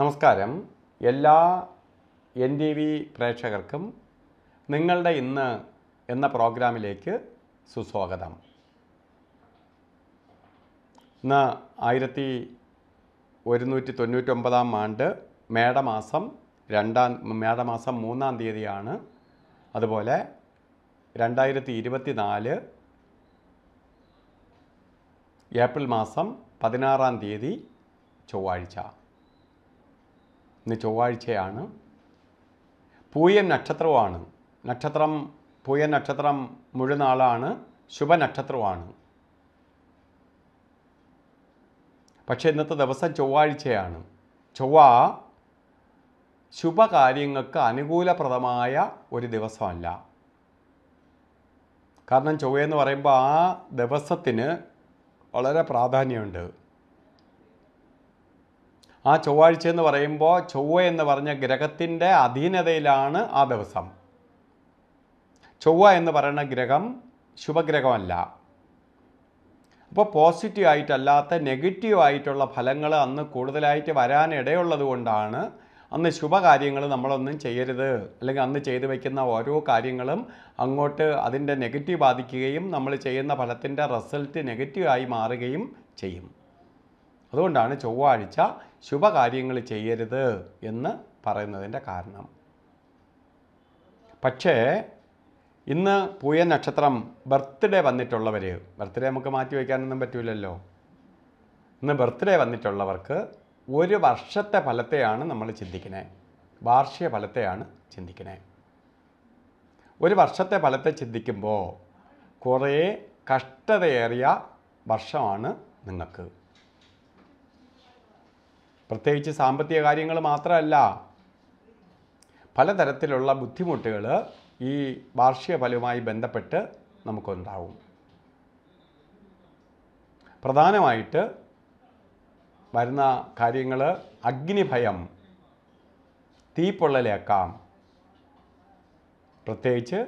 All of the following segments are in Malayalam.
നമസ്കാരം എല്ലാ എൻ ടി വി പ്രേക്ഷകർക്കും നിങ്ങളുടെ ഇന്ന് എന്ന പ്രോഗ്രാമിലേക്ക് സുസ്വാഗതം ഇന്ന് ആയിരത്തി ഒരുന്നൂറ്റി തൊണ്ണൂറ്റൊമ്പതാം ആണ്ട് മേടമാസം രണ്ടാം മേടമാസം മൂന്നാം തീയതിയാണ് അതുപോലെ രണ്ടായിരത്തി ഇരുപത്തി നാല് ഏപ്രിൽ മാസം പതിനാറാം തീയതി ചൊവ്വാഴ്ച ഇന്ന് ചൊവ്വാഴ്ചയാണ് പൂയം നക്ഷത്രവുമാണ് നക്ഷത്രം പൂയൻ നക്ഷത്രം മുഴുനാളാണ് ശുഭനക്ഷത്രമാണ് പക്ഷേ ഇന്നത്തെ ദിവസം ചൊവ്വാഴ്ചയാണ് ചൊവ്വ ശുഭകാര്യങ്ങൾക്ക് അനുകൂലപ്രദമായ ഒരു ദിവസമല്ല കാരണം ചൊവ്വയെന്ന് പറയുമ്പോൾ ആ ദിവസത്തിന് വളരെ പ്രാധാന്യമുണ്ട് ആ ചൊവ്വാഴ്ച എന്ന് പറയുമ്പോൾ ചൊവ്വ എന്ന് പറഞ്ഞ ഗ്രഹത്തിൻ്റെ അധീനതയിലാണ് ആ ദിവസം ചൊവ്വ എന്ന് പറയുന്ന ഗ്രഹം ശുഭഗ്രഹമല്ല അപ്പോൾ പോസിറ്റീവ് ആയിട്ടല്ലാത്ത നെഗറ്റീവ് ആയിട്ടുള്ള ഫലങ്ങൾ അന്ന് കൂടുതലായിട്ട് വരാനിടയുള്ളത് കൊണ്ടാണ് അന്ന് ശുഭകാര്യങ്ങൾ നമ്മളൊന്നും ചെയ്യരുത് അല്ലെങ്കിൽ അന്ന് ചെയ്തു വയ്ക്കുന്ന ഓരോ കാര്യങ്ങളും അങ്ങോട്ട് അതിൻ്റെ നെഗറ്റീവ് ബാധിക്കുകയും നമ്മൾ ചെയ്യുന്ന ഫലത്തിൻ്റെ റിസൾട്ട് നെഗറ്റീവായി മാറുകയും ചെയ്യും അതുകൊണ്ടാണ് ചൊവ്വാഴ്ച ശുഭകാര്യങ്ങൾ ചെയ്യരുത് എന്ന് പറയുന്നതിൻ്റെ കാരണം പക്ഷേ ഇന്ന് പൂയ നക്ഷത്രം ബർത്ത്ഡേ വന്നിട്ടുള്ളവർ ബർത്ത്ഡേ നമുക്ക് മാറ്റി വയ്ക്കാനൊന്നും പറ്റില്ലല്ലോ ഇന്ന് ബർത്ത്ഡേ വന്നിട്ടുള്ളവർക്ക് ഒരു വർഷത്തെ ഫലത്തെയാണ് നമ്മൾ ചിന്തിക്കണേ വാർഷിക ഫലത്തെയാണ് ചിന്തിക്കണേ ഒരു വർഷത്തെ ഫലത്തെ ചിന്തിക്കുമ്പോൾ കുറേ കഷ്ടതയേറിയ വർഷമാണ് നിങ്ങൾക്ക് പ്രത്യേകിച്ച് സാമ്പത്തിക കാര്യങ്ങൾ മാത്രമല്ല പലതരത്തിലുള്ള ബുദ്ധിമുട്ടുകൾ ഈ വാർഷിക ഫലവുമായി ബന്ധപ്പെട്ട് നമുക്കുണ്ടാവും പ്രധാനമായിട്ട് വരുന്ന കാര്യങ്ങൾ അഗ്നിഭയം തീപ്പൊള്ളലേക്കാം പ്രത്യേകിച്ച്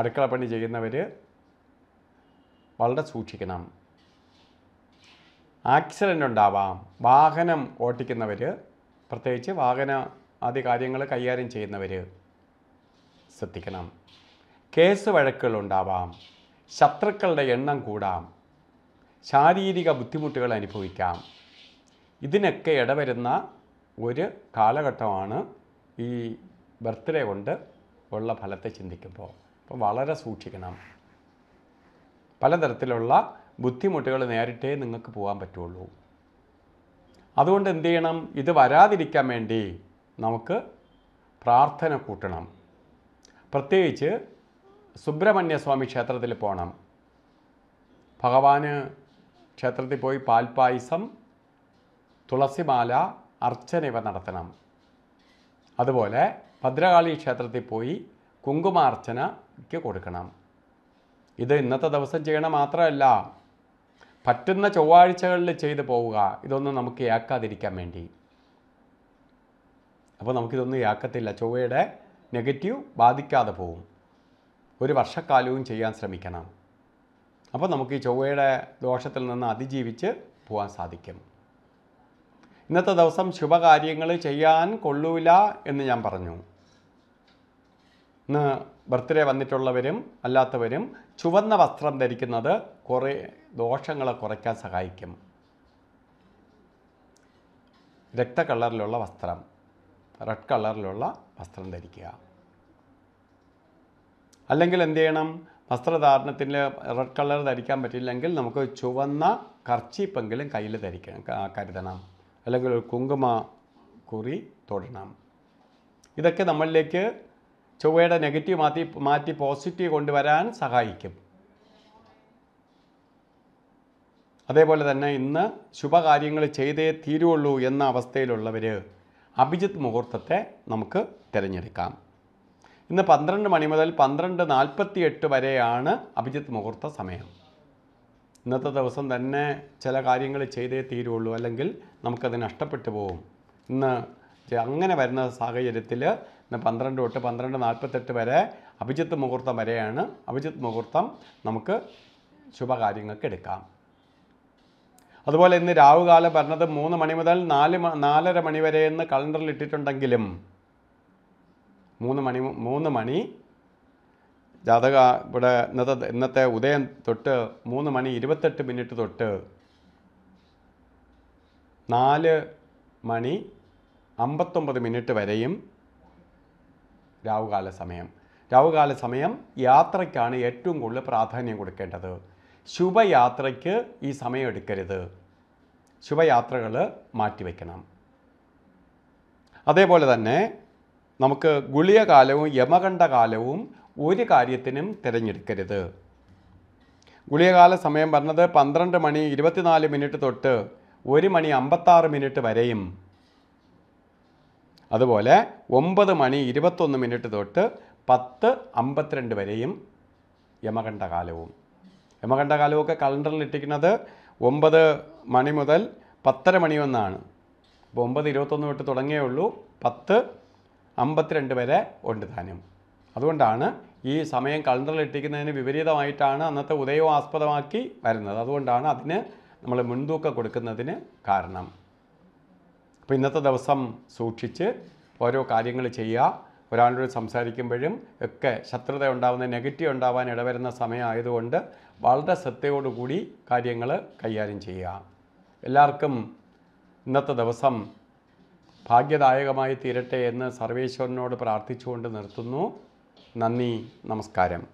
അടുക്കളപ്പണി ചെയ്യുന്നവർ വളരെ സൂക്ഷിക്കണം ആക്സിഡൻ്റ് ഉണ്ടാവാം വാഹനം ഓട്ടിക്കുന്നവർ പ്രത്യേകിച്ച് വാഹന ആദ്യ കാര്യങ്ങൾ കൈകാര്യം ചെയ്യുന്നവർ ശ്രദ്ധിക്കണം കേസ് വഴക്കുകൾ ഉണ്ടാവാം ശത്രുക്കളുടെ എണ്ണം കൂടാം ശാരീരിക ബുദ്ധിമുട്ടുകൾ അനുഭവിക്കാം ഇതിനൊക്കെ ഇടവരുന്ന ഒരു കാലഘട്ടമാണ് ഈ ബർത്ത്ഡേ കൊണ്ട് ഉള്ള ഫലത്തെ ചിന്തിക്കുമ്പോൾ അപ്പോൾ വളരെ സൂക്ഷിക്കണം പലതരത്തിലുള്ള ബുദ്ധിമുട്ടുകൾ നേരിട്ടേ നിങ്ങൾക്ക് പോകാൻ പറ്റുള്ളൂ അതുകൊണ്ട് എന്ത് ചെയ്യണം ഇത് വരാതിരിക്കാൻ വേണ്ടി നമുക്ക് പ്രാർത്ഥന കൂട്ടണം പ്രത്യേകിച്ച് സുബ്രഹ്മണ്യസ്വാമി ക്ഷേത്രത്തിൽ പോകണം ഭഗവാന് ക്ഷേത്രത്തിൽ പോയി പാൽപ്പായസം തുളസിമാല അർച്ചന ഇവ നടത്തണം അതുപോലെ ഭദ്രകാളി ക്ഷേത്രത്തിൽ പോയി കുങ്കുമാർച്ചനയ്ക്ക് കൊടുക്കണം ഇത് ഇന്നത്തെ ദിവസം ചെയ്യണം മാത്രമല്ല പറ്റുന്ന ചൊവ്വാഴ്ചകളിൽ ചെയ്തു പോവുക ഇതൊന്നും നമുക്ക് ഏക്കാതിരിക്കാൻ വേണ്ടി അപ്പോൾ നമുക്കിതൊന്നും ഏക്കത്തില്ല ചൊവ്വയുടെ നെഗറ്റീവ് ബാധിക്കാതെ പോവും ഒരു വർഷക്കാലവും ചെയ്യാൻ ശ്രമിക്കണം അപ്പോൾ നമുക്ക് ഈ ചൊവ്വയുടെ ദോഷത്തിൽ നിന്ന് അതിജീവിച്ച് പോകാൻ സാധിക്കും ഇന്നത്തെ ദിവസം ശുഭകാര്യങ്ങൾ ചെയ്യാൻ കൊള്ളൂല എന്ന് ഞാൻ പറഞ്ഞു ഇന്ന് ബർത്ത്ഡേ വന്നിട്ടുള്ളവരും അല്ലാത്തവരും ചുവന്ന വസ്ത്രം ധരിക്കുന്നത് കുറേ ദോഷങ്ങളെ കുറയ്ക്കാൻ സഹായിക്കും രക്ത കളറിലുള്ള വസ്ത്രം റെഡ് കളറിലുള്ള വസ്ത്രം ധരിക്കുക അല്ലെങ്കിൽ എന്ത് ചെയ്യണം വസ്ത്രധാരണത്തിൽ റെഡ് കളർ ധരിക്കാൻ പറ്റില്ലെങ്കിൽ നമുക്ക് ചുവന്ന കർച്ചീപ്പെങ്കിലും കയ്യിൽ ധരിക്കണം കരുതണം അല്ലെങ്കിൽ ഒരു കുങ്കുമ കുറി തൊടണം ഇതൊക്കെ നമ്മളിലേക്ക് ചൊവ്വയുടെ നെഗറ്റീവ് മാറ്റി മാറ്റി പോസിറ്റീവ് കൊണ്ടുവരാൻ സഹായിക്കും അതേപോലെ തന്നെ ഇന്ന് ശുഭകാര്യങ്ങൾ ചെയ്തേ തീരുള്ളൂ എന്ന അവസ്ഥയിലുള്ളവർ അഭിജിത്ത് മുഹൂർത്തത്തെ നമുക്ക് തിരഞ്ഞെടുക്കാം ഇന്ന് പന്ത്രണ്ട് മണി മുതൽ പന്ത്രണ്ട് നാൽപ്പത്തി എട്ട് വരെയാണ് അഭിജിത്ത് മുഹൂർത്ത സമയം ഇന്നത്തെ ദിവസം തന്നെ ചില കാര്യങ്ങൾ ചെയ്തേ തീരുള്ളൂ അല്ലെങ്കിൽ നമുക്കതിന് നഷ്ടപ്പെട്ടു പോകും ഇന്ന് അങ്ങനെ വരുന്ന സാഹചര്യത്തിൽ പന്ത്രണ്ട് തൊട്ട് പന്ത്രണ്ട് നാൽപ്പത്തെട്ട് വരെ അഭിജിത്ത് മുഹൂർത്തം വരെയാണ് അഭിജിത്ത് മുഹൂർത്തം നമുക്ക് ശുഭകാര്യങ്ങൾക്ക് എടുക്കാം അതുപോലെ ഇന്ന് രാവുകാലം പറഞ്ഞത് മൂന്ന് മണി മുതൽ നാല് നാലര മണി വരെ എന്ന് കലണ്ടറിൽ ഇട്ടിട്ടുണ്ടെങ്കിലും മൂന്ന് മണി മൂന്ന് മണി ജാതക ഇവിടെ ഇന്നത്തെ ഇന്നത്തെ ഉദയം തൊട്ട് മൂന്ന് മണി ഇരുപത്തെട്ട് മിനിറ്റ് തൊട്ട് നാല് മണി അമ്പത്തൊമ്പത് മിനിറ്റ് വരെയും രാവുകാല സമയം രാവുകാല സമയം യാത്രയ്ക്കാണ് ഏറ്റവും കൂടുതൽ പ്രാധാന്യം കൊടുക്കേണ്ടത് ശുഭയാത്രയ്ക്ക് ഈ സമയം എടുക്കരുത് ശുഭയാത്രകൾ മാറ്റിവെക്കണം അതേപോലെ തന്നെ നമുക്ക് ഗുളികകാലവും യമകണ്ഠകാലവും ഒരു കാര്യത്തിനും തിരഞ്ഞെടുക്കരുത് ഗുളികകാല സമയം പറഞ്ഞത് പന്ത്രണ്ട് മണി ഇരുപത്തിനാല് മിനിറ്റ് തൊട്ട് ഒരു മണി അമ്പത്താറ് മിനിറ്റ് വരെയും അതുപോലെ ഒമ്പത് മണി ഇരുപത്തൊന്ന് മിനിറ്റ് തൊട്ട് പത്ത് അമ്പത്തിരണ്ട് വരെയും യമകണ്ഠകാലവും യമകണ്ഠകാലമൊക്കെ കലണ്ടറിൽ ഇട്ടിരിക്കുന്നത് ഒമ്പത് മണി മുതൽ പത്തര മണി ഒന്നാണ് അപ്പോൾ ഒമ്പത് ഇരുപത്തൊന്ന് തൊട്ട് തുടങ്ങിയേ ഉള്ളൂ പത്ത് അമ്പത്തിരണ്ട് വരെ ഉണ്ട് ധാന്യം അതുകൊണ്ടാണ് ഈ സമയം കലണ്ടറിൽ ഇട്ടിരിക്കുന്നതിന് വിപരീതമായിട്ടാണ് അന്നത്തെ ഉദയവും ആസ്പദമാക്കി വരുന്നത് അതുകൊണ്ടാണ് അതിന് നമ്മൾ മുൻതൂക്കം കൊടുക്കുന്നതിന് കാരണം അപ്പോൾ ഇന്നത്തെ ദിവസം സൂക്ഷിച്ച് ഓരോ കാര്യങ്ങൾ ചെയ്യുക ഒരാളോട് സംസാരിക്കുമ്പോഴും ഒക്കെ ശത്രുത ഉണ്ടാകുന്ന നെഗറ്റീവ് ഉണ്ടാവാൻ ഇടവരുന്ന സമയമായതുകൊണ്ട് വളരെ ശ്രദ്ധയോടുകൂടി കാര്യങ്ങൾ കൈകാര്യം ചെയ്യുക എല്ലാവർക്കും ഇന്നത്തെ ദിവസം ഭാഗ്യദായകമായി തീരട്ടെ എന്ന് സർവേശ്വരനോട് പ്രാർത്ഥിച്ചുകൊണ്ട് നിർത്തുന്നു നന്ദി നമസ്കാരം